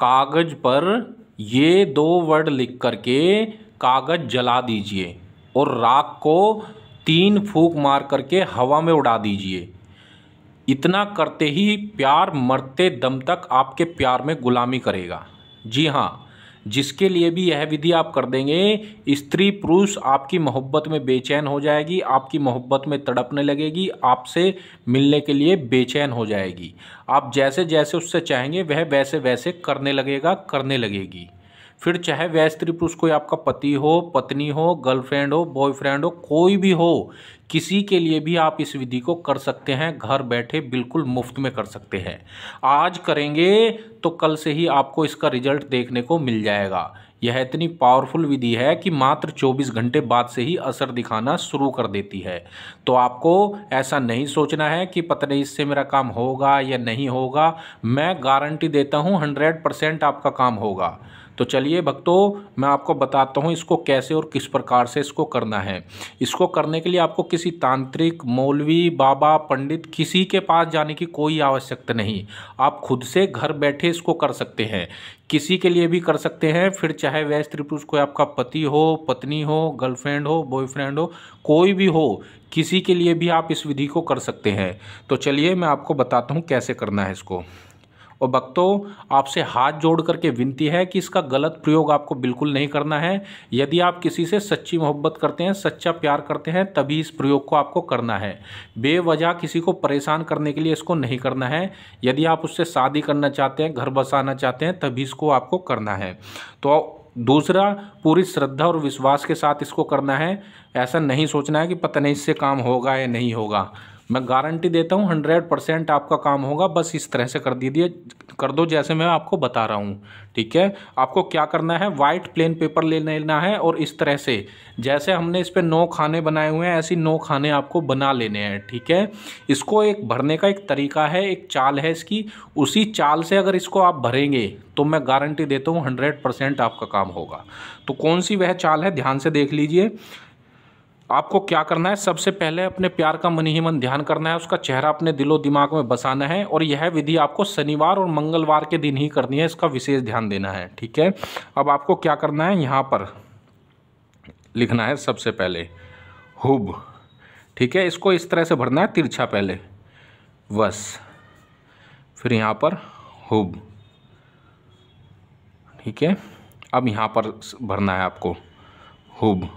कागज़ पर ये दो वर्ड लिख कर के कागज़ जला दीजिए और राख को तीन फूक मार करके हवा में उड़ा दीजिए इतना करते ही प्यार मरते दम तक आपके प्यार में गुलामी करेगा जी हाँ जिसके लिए भी यह विधि आप कर देंगे स्त्री पुरुष आपकी मोहब्बत में बेचैन हो जाएगी आपकी मोहब्बत में तड़पने लगेगी आपसे मिलने के लिए बेचैन हो जाएगी आप जैसे जैसे उससे चाहेंगे वह वैसे वैसे करने लगेगा करने लगेगी फिर चाहे वह स्त्री पुरुष कोई आपका पति हो पत्नी हो गर्लफ्रेंड हो बॉयफ्रेंड हो कोई भी हो किसी के लिए भी आप इस विधि को कर सकते हैं घर बैठे बिल्कुल मुफ्त में कर सकते हैं आज करेंगे तो कल से ही आपको इसका रिजल्ट देखने को मिल जाएगा यह इतनी पावरफुल विधि है कि मात्र 24 घंटे बाद से ही असर दिखाना शुरू कर देती है तो आपको ऐसा नहीं सोचना है कि पता नहीं इससे मेरा काम होगा या नहीं होगा मैं गारंटी देता हूँ 100 परसेंट आपका काम होगा तो चलिए भक्तों मैं आपको बताता हूँ इसको कैसे और किस प्रकार से इसको करना है इसको करने के लिए आपको किसी तांत्रिक मौलवी बाबा पंडित किसी के पास जाने की कोई आवश्यकता नहीं आप खुद से घर बैठे इसको कर सकते हैं किसी के लिए भी कर सकते हैं फिर चाहे वह स्त्री पुरुष कोई आपका पति हो पत्नी हो गर्लफ्रेंड हो बॉयफ्रेंड हो कोई भी हो किसी के लिए भी आप इस विधि को कर सकते हैं तो चलिए मैं आपको बताता हूँ कैसे करना है इसको और भक्तों आपसे हाथ जोड़ करके विनती है कि इसका गलत प्रयोग आपको बिल्कुल नहीं करना है यदि आप किसी से सच्ची मोहब्बत करते हैं सच्चा प्यार करते हैं तभी इस प्रयोग को आपको करना है बेवजह किसी को परेशान करने के लिए इसको नहीं करना है यदि आप उससे शादी करना चाहते हैं घर बसाना चाहते हैं तभी इसको आपको करना है तो दूसरा पूरी श्रद्धा और विश्वास के साथ इसको करना है ऐसा नहीं सोचना है कि पता नहीं इससे काम होगा या नहीं होगा मैं गारंटी देता हूँ हंड्रेड परसेंट आपका काम होगा बस इस तरह से कर दीजिए कर दो जैसे मैं आपको बता रहा हूँ ठीक है आपको क्या करना है वाइट प्लेन पेपर ले लेना है और इस तरह से जैसे हमने इस पर नौ खाने बनाए हुए हैं ऐसी नौ खाने आपको बना लेने हैं ठीक है इसको एक भरने का एक तरीका है एक चाल है इसकी उसी चाल से अगर इसको आप भरेंगे तो मैं गारंटी देता हूँ हंड्रेड परसेंट आपका काम होगा तो कौन सी वह चाल है ध्यान से देख लीजिए आपको क्या करना है सबसे पहले अपने प्यार का मन ही मन ध्यान करना है उसका चेहरा अपने दिलो दिमाग में बसाना है और यह विधि आपको शनिवार और मंगलवार के दिन ही करनी है इसका विशेष ध्यान देना है ठीक है अब आपको क्या करना है यहाँ पर लिखना है सबसे पहले हुब ठीक है इसको इस तरह से भरना है तिरछा पहले बस फिर यहाँ पर हुब ठीक है अब यहाँ पर भरना है आपको हुब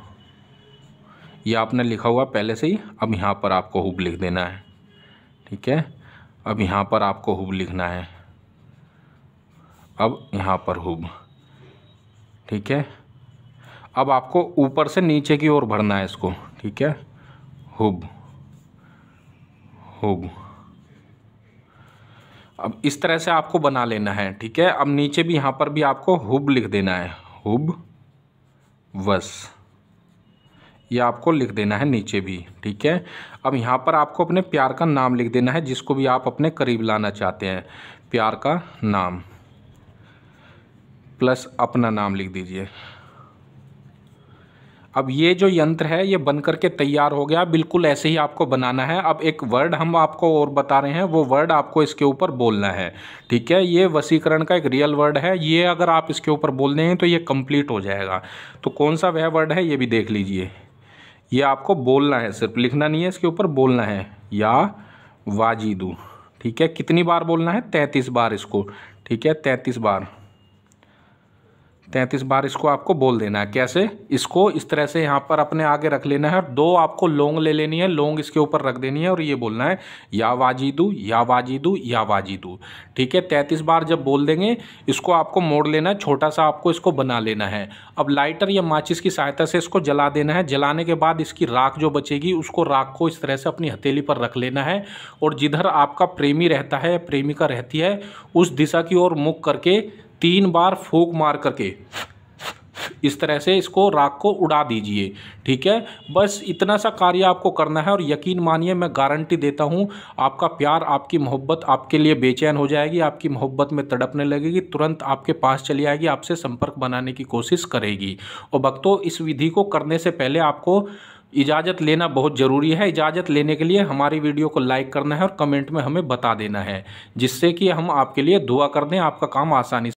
ये आपने लिखा हुआ पहले से ही अब यहाँ पर आपको हुब लिख देना है ठीक है अब यहाँ पर आपको हुब लिखना है अब यहाँ पर हुब ठीक है अब आपको ऊपर से नीचे की ओर भरना है इसको ठीक है हुब हुब अब इस तरह से आपको बना लेना है ठीक है अब नीचे भी यहाँ पर भी आपको हुब लिख देना है हुब वस ये आपको लिख देना है नीचे भी ठीक है अब यहाँ पर आपको अपने प्यार का नाम लिख देना है जिसको भी आप अपने करीब लाना चाहते हैं प्यार का नाम प्लस अपना नाम लिख दीजिए अब ये जो यंत्र है ये बन करके तैयार हो गया बिल्कुल ऐसे ही आपको बनाना है अब एक वर्ड हम आपको और बता रहे हैं वो वर्ड आपको इसके ऊपर बोलना है ठीक है ये वसीकरण का एक रियल वर्ड है ये अगर आप इसके ऊपर बोल देंगे तो ये कंप्लीट हो जाएगा तो कौन सा वह वर्ड है ये भी देख लीजिए ये आपको बोलना है सिर्फ लिखना नहीं है इसके ऊपर बोलना है या वाजिदू ठीक है कितनी बार बोलना है तैंतीस बार इसको ठीक है तैंतीस बार तैंतीस बार इसको आपको बोल देना है कैसे इसको इस तरह से यहाँ पर अपने आगे रख लेना है और दो आपको लोंग ले लेनी है लोंग इसके ऊपर रख देनी है और ये बोलना है या वाजिदू या वाजिदू या वाजिदू ठीक है तैंतीस बार जब बोल देंगे इसको आपको मोड़ लेना है छोटा सा आपको इसको बना लेना है अब लाइटर या माचिस की सहायता से इसको जला देना है जलाने के बाद इसकी राख जो बचेगी उसको राख को इस तरह से अपनी हथेली पर रख लेना है और जिधर आपका प्रेमी रहता है प्रेमिका रहती है उस दिशा की ओर मुख करके तीन बार फूक मार करके इस तरह से इसको राख को उड़ा दीजिए ठीक है बस इतना सा कार्य आपको करना है और यकीन मानिए मैं गारंटी देता हूँ आपका प्यार आपकी मोहब्बत आपके लिए बेचैन हो जाएगी आपकी मोहब्बत में तड़पने लगेगी तुरंत आपके पास चली आएगी आपसे संपर्क बनाने की कोशिश करेगी और भक्तों इस विधि को करने से पहले आपको इजाज़त लेना बहुत ज़रूरी है इजाज़त लेने के लिए हमारी वीडियो को लाइक करना है और कमेंट में हमें बता देना है जिससे कि हम आपके लिए दुआ कर दें आपका काम आसानी